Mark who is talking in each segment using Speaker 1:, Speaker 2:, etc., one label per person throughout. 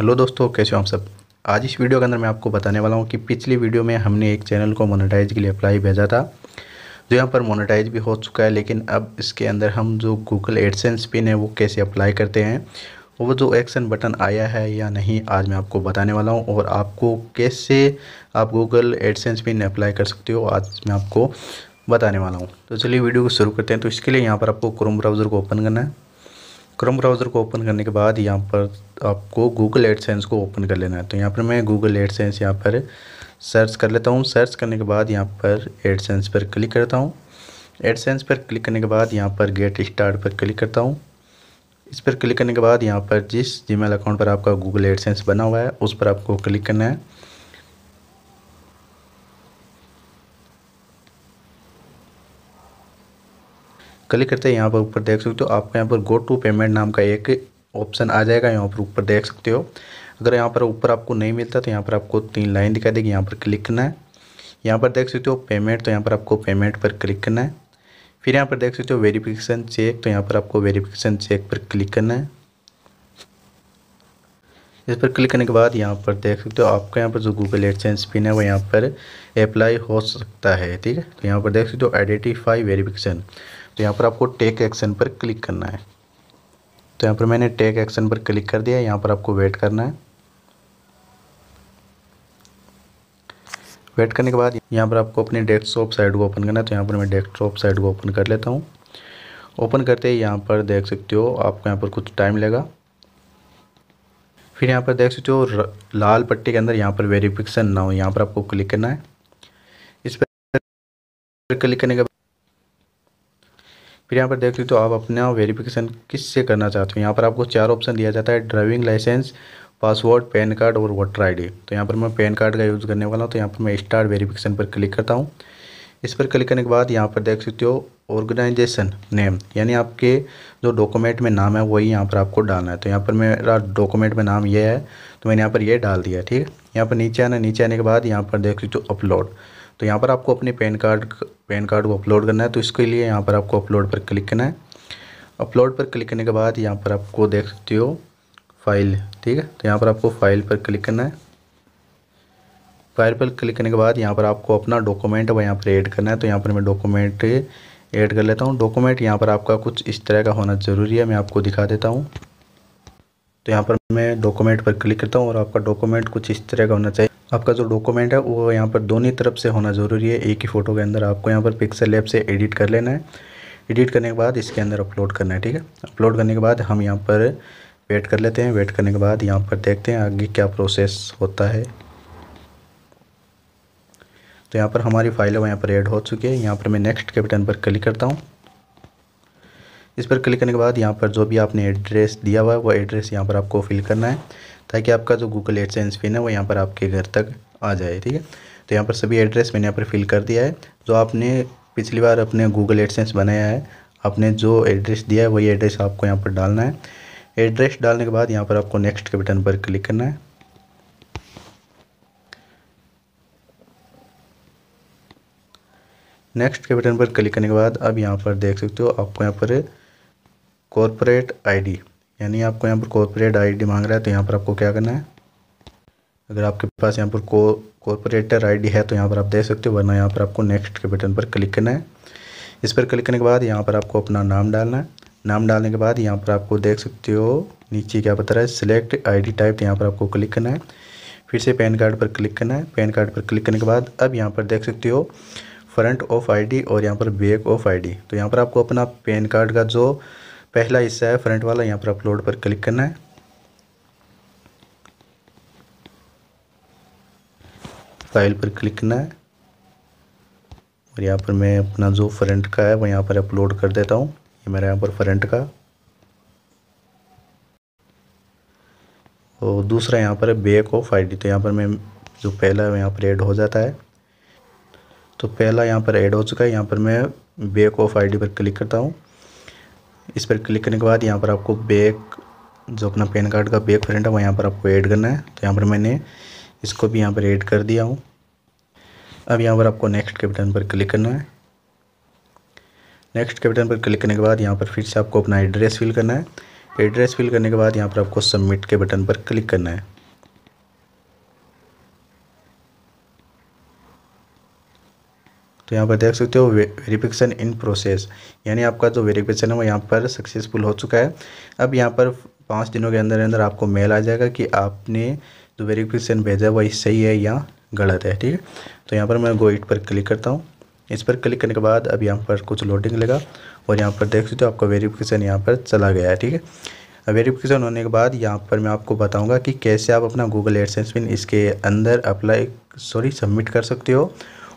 Speaker 1: hello दोस्तों कैसे हो आप सब आज इस वीडियो के अंदर मैं आपको बताने वाला हूँ कि पिछली वीडियो में हमने एक चैनल को मोनेटाइज के लिए अप्लाई भेजा था जो यहाँ पर मोनेटाइज भी हो चुका है लेकिन अब इसके अंदर हम जो गूगल एडसेंस पिन है वो कैसे अप्लाई करते हैं वो जो एक्शन बटन आया है या नहीं आज मैं आपको बताने वाला हूँ और आपको कैसे आप गूगल एडसेंस पिन अप्लाई कर सकते हो आज मैं आपको बताने वाला हूँ तो चलिए वीडियो को शुरू करते हैं तो इसके लिए यहाँ पर आपको क्रोम ब्राउज़र को ओपन करना है क्रोम ब्राउज़र को ओपन करने के बाद यहाँ पर आपको गूगल एडसेंस को ओपन कर लेना है तो यहाँ पर मैं गूगल एडसेंस यहाँ पर सर्च कर लेता हूँ सर्च करने के बाद यहाँ पर एडसेंस पर क्लिक करता हूँ एडसेंस पर क्लिक करने के बाद यहाँ पर गेट स्टार्ट पर क्लिक करता हूँ इस पर क्लिक करने के बाद यहाँ पर जिस जी अकाउंट पर आपका गूगल एडसेंस बना हुआ है उस पर आपको क्लिक करना है क्लिक करते हैं यहाँ पर ऊपर देख सकते हो आपको यहाँ पर गो टू पेमेंट नाम का एक ऑप्शन आ जाएगा यहाँ पर ऊपर देख सकते हो अगर यहाँ पर ऊपर आपको नहीं मिलता तो यहाँ पर आपको तीन लाइन दिखाई देगी यहाँ पर क्लिक करना है यहाँ पर देख सकते हो पेमेंट तो यहाँ पर आपको पेमेंट पर क्लिक करना है फिर यहाँ पर देख सकते हो वेरिफिकेशन चेक तो यहाँ पर आपको वेरिफिकेशन चेक पर क्लिक करना है इस पर क्लिक करने के बाद यहाँ पर देख सकते हो आपको यहाँ पर जो गूगल एडसेंस पिन है वो यहाँ पर अप्लाई हो सकता है ठीक है तो यहाँ पर देख सकते हो आइडेंटिफाई वेरिफिकेशन तो यहाँ पर आपको टेक एक्शन पर क्लिक करना है तो यहाँ पर मैंने टेक एक्शन पर क्लिक कर दिया यहाँ पर आपको वेट करना है वेट करने के बाद यहाँ पर आपको अपने डेस्कटॉप साइड को ओपन करना है तो यहाँ पर मैं डेस्कटॉप साइड को ओपन कर लेता हूँ ओपन करते ही यहाँ पर देख सकते हो आपको यहाँ पर कुछ टाइम लेगा फिर यहाँ पर देख सकते हो लाल पट्टी के अंदर यहाँ पर वेरिफिकेशन ना हो यहाँ पर आपको क्लिक करना है इस पर क्लिक करने के फिर यहाँ पर देख सकते हो आप अपना वेरिफिकेशन किससे करना चाहते हो यहाँ पर आपको चार ऑप्शन दिया जाता है driving licence password PAN card और वोटर आईडी तो यहाँ पर मैं पैन कार्ड का यूज़ करने वाला हूँ तो यहाँ पर मैं स्टार्ट वेरिफिकेशन पर क्लिक करता हूँ इस पर क्लिक करने के बाद यहाँ पर देख सकते हो ऑर्गेनाइजेशन नेम यानी आपके जो डॉक्यूमेंट में नाम है वही यहाँ पर आपको डालना है तो यहाँ पर मेरा डॉक्यूमेंट में नाम ये है तो मैंने यहाँ पर ये डाल दिया ठीक है यहाँ पर नीचे आना नीचे आने के बाद यहाँ पर देख सकते हो अपलोड तो यहाँ पर आपको अपने पैन कार्ड पैन कार्ड को अपलोड करना है तो इसके लिए यहाँ पर आपको अपलोड पर क्लिक करना है अपलोड पर क्लिक करने के बाद यहाँ पर आपको देख सकते हो फाइल ठीक है तो यहाँ पर आपको फाइल पर क्लिक करना है फाइल पर क्लिक करने के बाद यहाँ पर आपको अपना डॉक्यूमेंट वह यहाँ पर ऐड करना है तो यहाँ पर मैं डॉक्यूमेंट ऐड कर लेता हूँ डॉक्यूमेंट यहाँ पर आपका कुछ इस तरह का होना ज़रूरी है मैं आपको दिखा देता हूँ तो यहाँ पर मैं डॉक्यूमेंट पर क्लिक करता हूँ और आपका डॉक्यूमेंट कुछ इस तरह का होना चाहिए आपका जो डॉक्यूमेंट है वो यहाँ पर दोनों तरफ से होना ज़रूरी है एक ही फ़ोटो के अंदर आपको यहाँ पर पिक्सल ऐप से एडिट कर लेना है एडिट करने के बाद इसके अंदर अपलोड करना है ठीक है अपलोड करने के बाद हम यहाँ पर वेट कर लेते हैं वेट करने के बाद यहाँ पर देखते हैं आगे क्या प्रोसेस होता है तो यहाँ पर हमारी फाइल है यहाँ पर ऐड हो चुकी है यहाँ पर मैं नेक्स्ट के बटन पर क्लिक करता हूँ इस पर क्लिक करने के बाद यहाँ पर जो भी आपने एड्रेस दिया हुआ है वो एड्रेस यहाँ पर आपको फिल करना है ताकि आपका जो गूगल एडसेंस पिन है वो यहाँ पर आपके घर तक आ जाए ठीक है तो यहाँ पर सभी एड्रेस मैंने यहाँ पर फिल कर दिया है जो आपने पिछली बार अपने गूगल एडसेंस बनाया है आपने जो एड्रेस दिया है वही एड्रेस आपको यहाँ पर डालना है एड्रेस डालने के बाद यहाँ पर आपको नेक्स्ट के बटन पर क्लिक करना है नेक्स्ट के बटन पर क्लिक करने के बाद अब यहाँ पर देख सकते हो आपको यहाँ पर कॉरपोरेट आईडी यानी आपको यहाँ पर कॉरपोरेट आईडी मांग रहा है तो यहाँ पर आपको क्या करना है अगर आपके पास यहाँ पर को कॉरपोरेटर आईडी है तो यहाँ पर आप दे सकते हो वरना यहाँ पर आपको नेक्स्ट के बटन पर क्लिक करना है इस पर क्लिक करने के बाद यहाँ पर आपको अपना नाम डालना है नाम डालने के बाद यहाँ पर आपको देख सकते हो नीचे क्या बता रहा है सिलेक्ट आईडी टाइप तो यहाँ पर आपको क्लिक करना है फिर से पैन कार्ड पर क्लिक करना है पैन कार्ड पर क्लिक करने के बाद अब यहाँ पर देख सकते हो फ्रंट ऑफ आईडी और यहाँ पर बैक ऑफ आईडी तो यहाँ पर आपको अपना पैन कार्ड का जो पहला हिस्सा है फ्रंट वाला यहाँ पर अपलोड पर क्लिक करना है फाइल पर क्लिक करना है और यहाँ पर मैं अपना जो फ्रंट का है वो यहाँ पर अपलोड कर देता हूँ ये मेरा यहाँ पर फ्रंट का और दूसरा यहाँ पर है बैक ऑफ आई तो यहाँ पर मैं जो पहला है यहाँ पर ऐड हो जाता है तो पहला यहाँ पर ऐड हो चुका है यहाँ पर मैं बैक ऑफ डी पर क्लिक करता हूँ इस पर क्लिक करने के बाद यहाँ पर आपको बैक जो अपना पैन कार्ड का बैक फ्रेंड है वो यहाँ पर आपको ऐड करना है तो यहाँ पर मैंने इसको भी यहाँ पर ऐड कर दिया हूँ अब यहाँ पर आपको नेक्स्ट के बटन पर क्लिक करना है नेक्स्ट के बटन पर क्लिक करने के बाद यहाँ पर फिर से आपको अपना एड्रेस फिल करना है एड्रेस फिल करने के बाद यहाँ पर आपको सबमिट के बटन पर क्लिक करना है तो यहाँ पर देख सकते हो वेरिफिकेशन इन प्रोसेस यानी आपका जो वेरिफिकेशन है वो यहाँ पर सक्सेसफुल हो चुका है अब यहाँ पर पाँच दिनों के अंदर अंदर आपको मेल आ जाएगा कि आपने जो वेरिफिकेशन भेजा है वही सही है या गलत है ठीक है तो यहाँ पर मैं गो इट पर क्लिक करता हूँ इस पर क्लिक करने के बाद अब यहाँ पर कुछ लोडिंग लगा और यहाँ पर देख सकते हो आपका वेरिफिकेशन यहाँ पर चला गया है ठीक है वेरिफिकेशन होने के बाद यहाँ पर मैं आपको बताऊँगा कि कैसे आप अपना गूगल एडसेंस पिन इसके अंदर अप्लाई सॉरी सबमिट कर सकते हो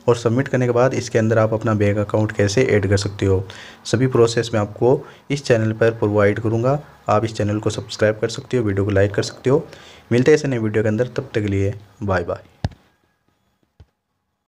Speaker 1: और सबमिट करने के बाद इसके अंदर आप अपना बैंक अकाउंट कैसे ऐड कर सकते हो सभी प्रोसेस मैं आपको इस चैनल पर प्रोवाइड करूँगा आप इस चैनल को सब्सक्राइब कर सकते हो वीडियो को लाइक कर सकते हो मिलते हैं ऐसे नए वीडियो के अंदर तब तक के लिए बाय बाय